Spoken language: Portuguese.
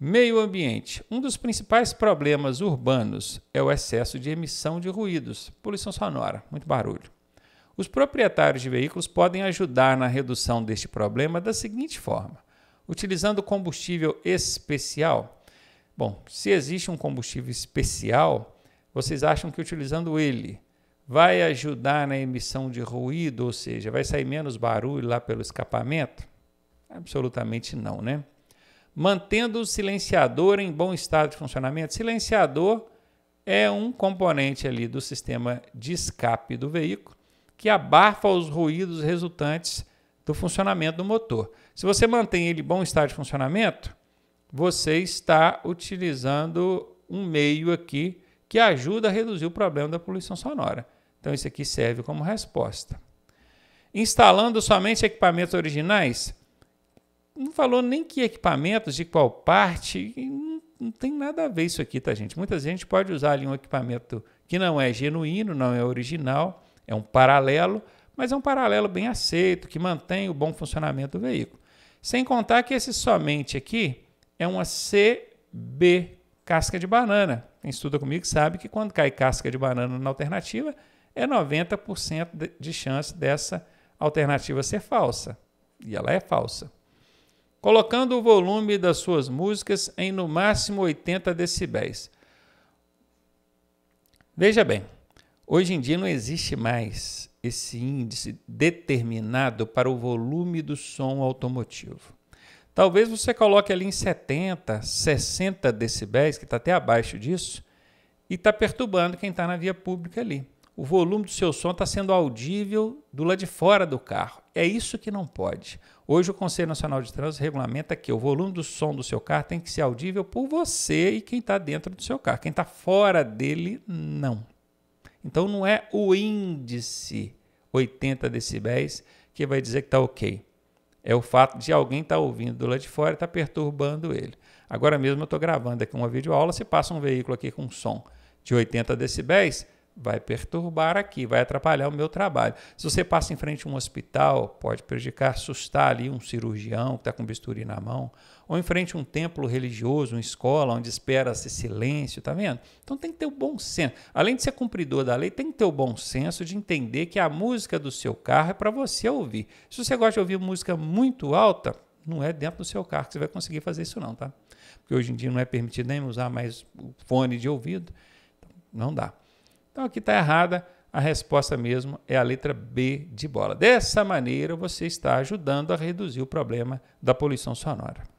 Meio ambiente. Um dos principais problemas urbanos é o excesso de emissão de ruídos, poluição sonora, muito barulho. Os proprietários de veículos podem ajudar na redução deste problema da seguinte forma: utilizando combustível especial. Bom, se existe um combustível especial, vocês acham que utilizando ele vai ajudar na emissão de ruído, ou seja, vai sair menos barulho lá pelo escapamento? Absolutamente não, né? mantendo o silenciador em bom estado de funcionamento. Silenciador é um componente ali do sistema de escape do veículo que abafa os ruídos resultantes do funcionamento do motor. Se você mantém ele em bom estado de funcionamento, você está utilizando um meio aqui que ajuda a reduzir o problema da poluição sonora. Então isso aqui serve como resposta. Instalando somente equipamentos originais, não falou nem que equipamentos, de qual parte, não, não, tem nada a ver isso aqui, tá, gente? Muita gente pode usar ali um equipamento que não é genuíno, não é original, é um paralelo, mas é um paralelo bem aceito, que mantém o bom funcionamento do veículo. Sem contar que esse somente aqui é uma CB casca de banana. Quem estuda comigo sabe que quando cai casca de banana na alternativa, é 90% de chance dessa alternativa ser falsa. E ela é falsa colocando o volume das suas músicas em no máximo 80 decibéis. Veja bem, hoje em dia não existe mais esse índice determinado para o volume do som automotivo. Talvez você coloque ali em 70, 60 decibéis, que está até abaixo disso, e está perturbando quem está na via pública ali o volume do seu som está sendo audível do lado de fora do carro. É isso que não pode. Hoje o Conselho Nacional de Trânsito regulamenta que o volume do som do seu carro tem que ser audível por você e quem está dentro do seu carro. Quem está fora dele, não. Então não é o índice 80 decibéis que vai dizer que está ok. É o fato de alguém estar tá ouvindo do lado de fora e está perturbando ele. Agora mesmo eu estou gravando aqui uma videoaula, se passa um veículo aqui com som de 80 decibéis, vai perturbar aqui, vai atrapalhar o meu trabalho. Se você passa em frente a um hospital, pode prejudicar, assustar ali um cirurgião que está com bisturi na mão, ou em frente a um templo religioso, uma escola, onde espera-se silêncio, tá vendo? Então tem que ter o bom senso. Além de ser cumpridor da lei, tem que ter o bom senso de entender que a música do seu carro é para você ouvir. Se você gosta de ouvir música muito alta, não é dentro do seu carro que você vai conseguir fazer isso não, tá? Porque hoje em dia não é permitido nem usar mais o fone de ouvido. Então, não dá. Então aqui está errada. A resposta mesmo é a letra B de bola. Dessa maneira, você está ajudando a reduzir o problema da poluição sonora.